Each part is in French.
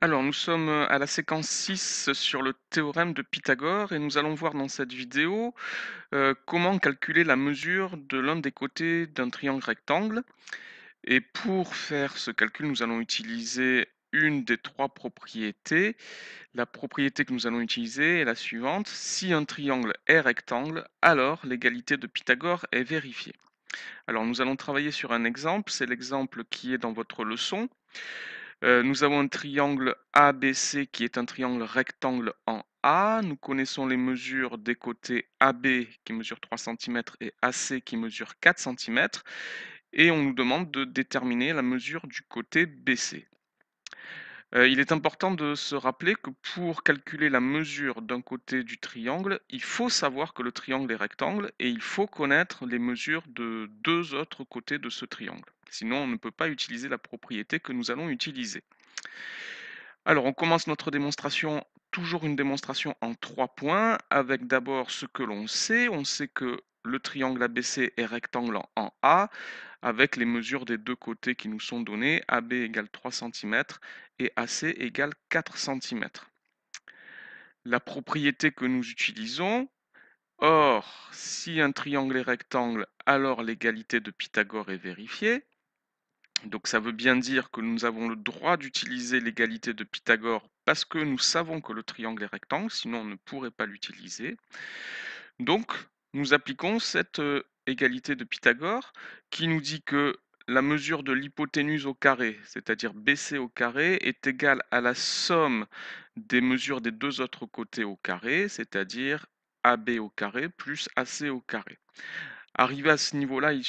Alors, nous sommes euh, à la séquence 6 sur le théorème de Pythagore et nous allons voir dans cette vidéo euh, comment calculer la mesure de l'un des côtés d'un triangle rectangle. Et pour faire ce calcul, nous allons utiliser une des trois propriétés. La propriété que nous allons utiliser est la suivante. Si un triangle est rectangle, alors l'égalité de Pythagore est vérifiée. Alors, nous allons travailler sur un exemple. C'est l'exemple qui est dans votre leçon. Euh, nous avons un triangle ABC qui est un triangle rectangle en A. Nous connaissons les mesures des côtés AB qui mesure 3 cm et AC qui mesure 4 cm. Et on nous demande de déterminer la mesure du côté BC. Euh, il est important de se rappeler que pour calculer la mesure d'un côté du triangle, il faut savoir que le triangle est rectangle et il faut connaître les mesures de deux autres côtés de ce triangle. Sinon, on ne peut pas utiliser la propriété que nous allons utiliser. Alors, on commence notre démonstration, toujours une démonstration en trois points, avec d'abord ce que l'on sait. On sait que le triangle ABC est rectangle en A avec les mesures des deux côtés qui nous sont données, AB égale 3 cm et AC égale 4 cm. La propriété que nous utilisons, or, si un triangle est rectangle, alors l'égalité de Pythagore est vérifiée. Donc ça veut bien dire que nous avons le droit d'utiliser l'égalité de Pythagore parce que nous savons que le triangle est rectangle, sinon on ne pourrait pas l'utiliser. Donc nous appliquons cette égalité de Pythagore qui nous dit que la mesure de l'hypoténuse au carré, c'est-à-dire BC au carré, est égale à la somme des mesures des deux autres côtés au carré, c'est-à-dire AB au carré plus AC au carré. Arrivé à ce niveau-là, il,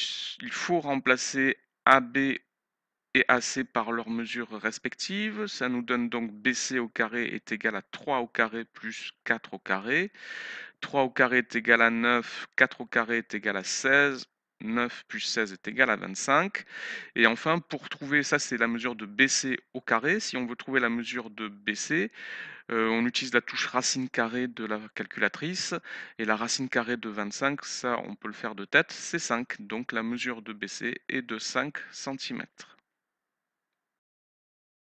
faut remplacer AB et AC par leurs mesures respectives. Ça nous donne donc BC au carré est égal à 3 au carré plus 4 au carré. 3 au carré est égal à 9, 4 au carré est égal à 16, 9 plus 16 est égal à 25. Et enfin, pour trouver, ça c'est la mesure de BC au carré, si on veut trouver la mesure de BC, euh, on utilise la touche racine carrée de la calculatrice, et la racine carrée de 25, ça on peut le faire de tête, c'est 5, donc la mesure de BC est de 5 cm.